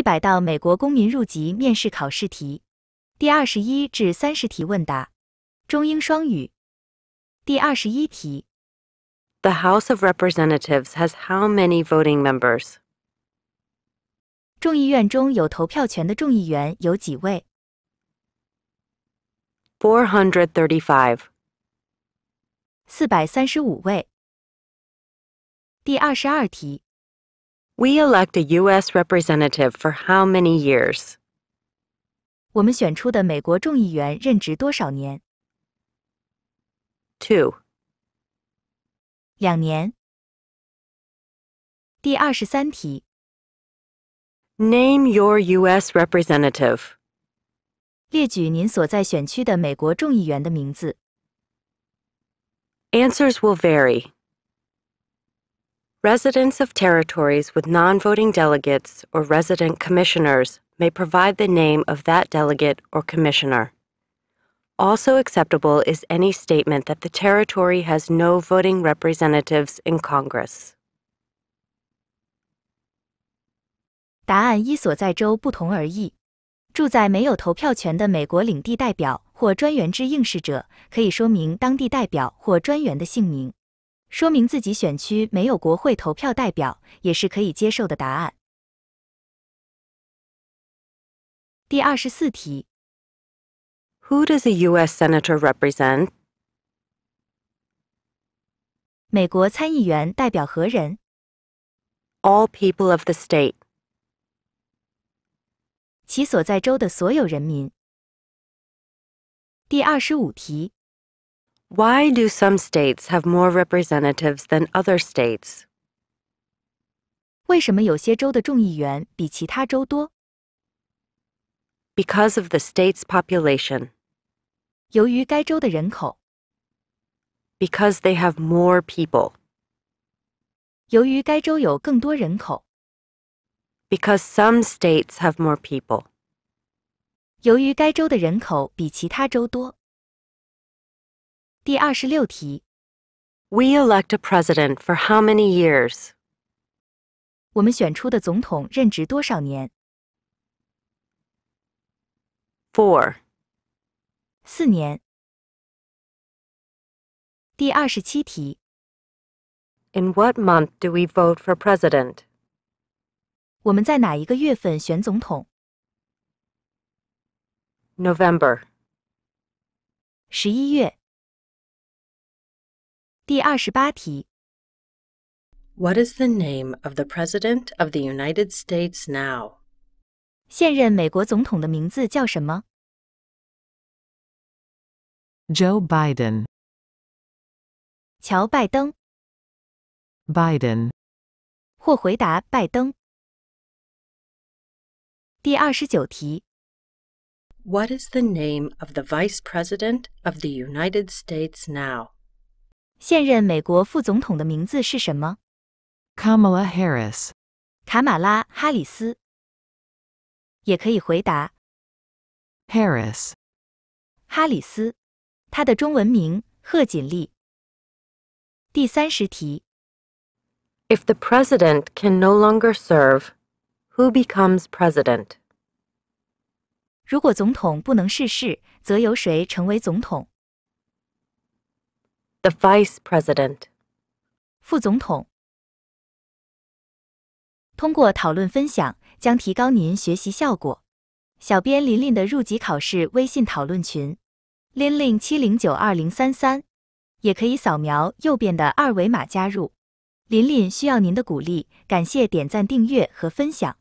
一百道美国公民入籍面试考试题，第二十一至三十题问答，中英双语。第二十一题：The House of Representatives has how many voting members？众议院中有投票权的众议员有几位？Four hundred thirty-five。四百三十五位。第二十二题。We elect a U.S. representative for how many years? Two. 两年。第二十三题。Name your U.S. representative. 列举您所在选区的美国众议员的名字。Answers will vary. Residents of territories with non voting delegates or resident commissioners may provide the name of that delegate or commissioner. Also acceptable is any statement that the territory has no voting representatives in Congress. 答案依所在州不同而异。住在没有投票权的美国领地代表或专员之应试者，可以说明当地代表或专员的姓名。说明自己选区没有国会投票代表也是可以接受的答案。第二十四题：Who does a U.S. senator represent？美国参议员代表何人？All people of the state。其所在州的所有人民。第二十五题。Why do some states have more representatives than other states? Because of the state's population. Because they have more people. Because some states have more people. 由于该州的人口比其他州多。第二十六题，We elect a president for how many years? 我们选出的总统任职多少年？Four. 四年。第二十七题，In what month do we vote for president? 我们在哪一个月份选总统？November. 十一月。第二十八题。What is the name of the President of the United States now? 现任美国总统的名字叫什么？Joe Biden。乔拜登。Biden。或回答拜登。第二十九题。What is the name of the Vice President of the United States now? 现任美国副总统的名字是什么？Kamala Harris，卡马拉·哈里斯。也可以回答 Harris，哈里斯。他的中文名贺锦丽。第三十题：If the president can no longer serve, who becomes president？如果总统不能逝世，则由谁成为总统？The vice president，副总统。通过讨论分享，将提高您学习效果。小编琳琳的入级考试微信讨论群，linlin 七零九二零三三，也可以扫描右边的二维码加入。琳琳需要您的鼓励，感谢点赞、订阅和分享。